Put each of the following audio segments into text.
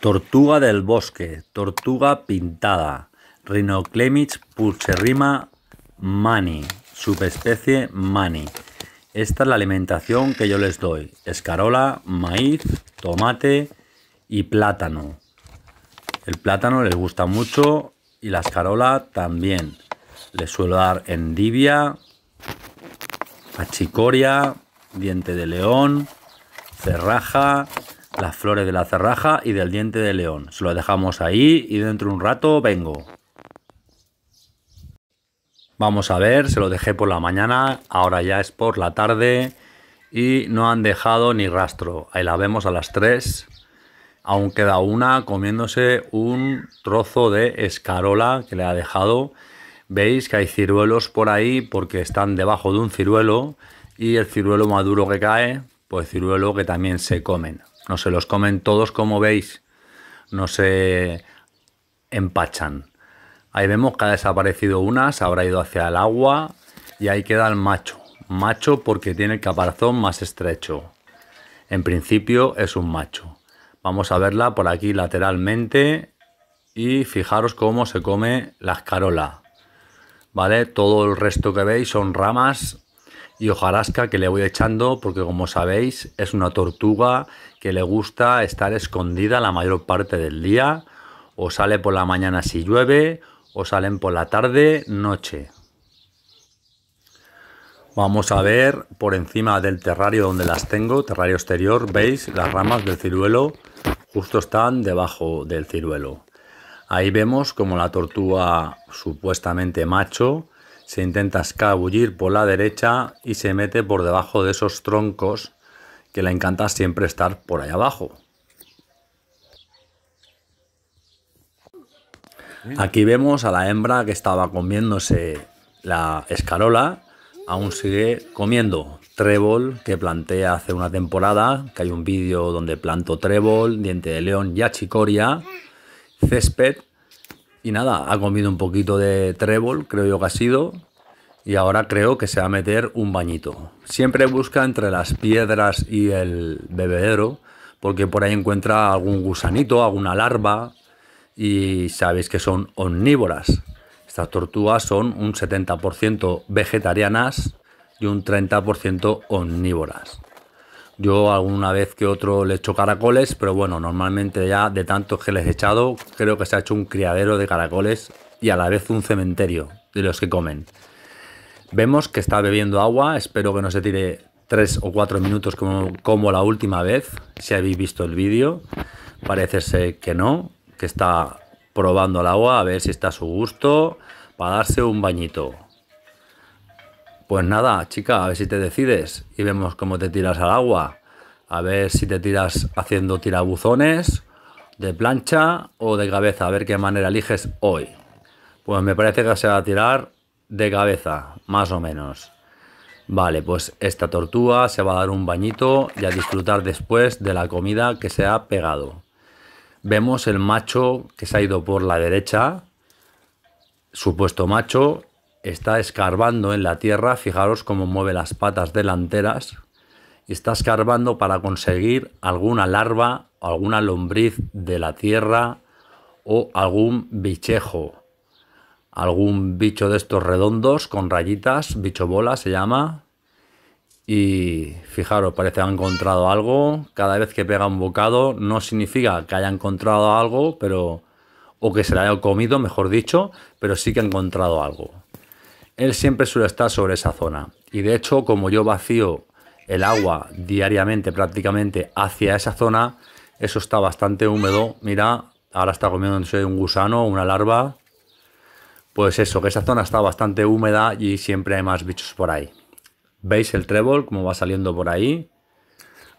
Tortuga del bosque, tortuga pintada, Rhinoclemix pulcherrima mani, subespecie mani. Esta es la alimentación que yo les doy. Escarola, maíz, tomate y plátano. El plátano les gusta mucho y la escarola también. Les suelo dar endivia, achicoria, diente de león, cerraja las flores de la cerraja y del diente de león. Se lo dejamos ahí y dentro de un rato vengo. Vamos a ver, se lo dejé por la mañana, ahora ya es por la tarde y no han dejado ni rastro. Ahí la vemos a las 3. Aún queda una comiéndose un trozo de escarola que le ha dejado. Veis que hay ciruelos por ahí porque están debajo de un ciruelo y el ciruelo maduro que cae, pues ciruelo que también se comen. No se los comen todos como veis. No se empachan. Ahí vemos que ha desaparecido una, se habrá ido hacia el agua y ahí queda el macho. Macho porque tiene el caparazón más estrecho. En principio es un macho. Vamos a verla por aquí lateralmente y fijaros cómo se come la escarola. ¿Vale? Todo el resto que veis son ramas y hojarasca que le voy echando porque como sabéis es una tortuga que le gusta estar escondida la mayor parte del día o sale por la mañana si llueve o salen por la tarde noche. Vamos a ver por encima del terrario donde las tengo, terrario exterior, veis las ramas del ciruelo justo están debajo del ciruelo. Ahí vemos como la tortuga supuestamente macho se intenta escabullir por la derecha y se mete por debajo de esos troncos que le encanta siempre estar por ahí abajo. Aquí vemos a la hembra que estaba comiéndose la escarola, aún sigue comiendo trébol que planté hace una temporada, que hay un vídeo donde planto trébol, diente de león y achicoria, césped y nada, ha comido un poquito de trébol, creo yo que ha sido. Y ahora creo que se va a meter un bañito. Siempre busca entre las piedras y el bebedero, porque por ahí encuentra algún gusanito, alguna larva. Y sabéis que son omnívoras. Estas tortugas son un 70% vegetarianas y un 30% omnívoras. Yo alguna vez que otro le echo caracoles, pero bueno, normalmente ya de tantos que les he echado, creo que se ha hecho un criadero de caracoles y a la vez un cementerio de los que comen. Vemos que está bebiendo agua, espero que no se tire tres o cuatro minutos como, como la última vez, si habéis visto el vídeo. Parece ser que no, que está probando el agua a ver si está a su gusto para darse un bañito. Pues nada, chica, a ver si te decides y vemos cómo te tiras al agua. A ver si te tiras haciendo tirabuzones, de plancha o de cabeza. A ver qué manera eliges hoy. Pues me parece que se va a tirar de cabeza, más o menos. Vale, pues esta tortuga se va a dar un bañito y a disfrutar después de la comida que se ha pegado. Vemos el macho que se ha ido por la derecha, supuesto macho, está escarbando en la tierra, fijaros cómo mueve las patas delanteras, está escarbando para conseguir alguna larva, alguna lombriz de la tierra o algún bichejo, algún bicho de estos redondos con rayitas, bicho bola se llama. Y fijaros, parece que ha encontrado algo. Cada vez que pega un bocado no significa que haya encontrado algo, pero o que se le haya comido, mejor dicho, pero sí que ha encontrado algo él siempre suele estar sobre esa zona. Y de hecho, como yo vacío el agua diariamente prácticamente hacia esa zona, eso está bastante húmedo. Mira, ahora está comiendo un gusano, una larva. Pues eso, que esa zona está bastante húmeda y siempre hay más bichos por ahí. ¿Veis el trébol como va saliendo por ahí?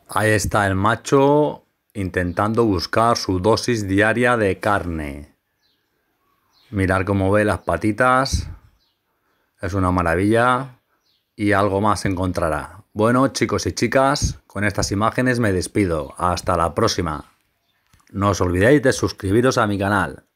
Ahí está el macho intentando buscar su dosis diaria de carne. Mirar cómo ve las patitas. Es una maravilla y algo más encontrará. Bueno, chicos y chicas, con estas imágenes me despido. Hasta la próxima. No os olvidéis de suscribiros a mi canal.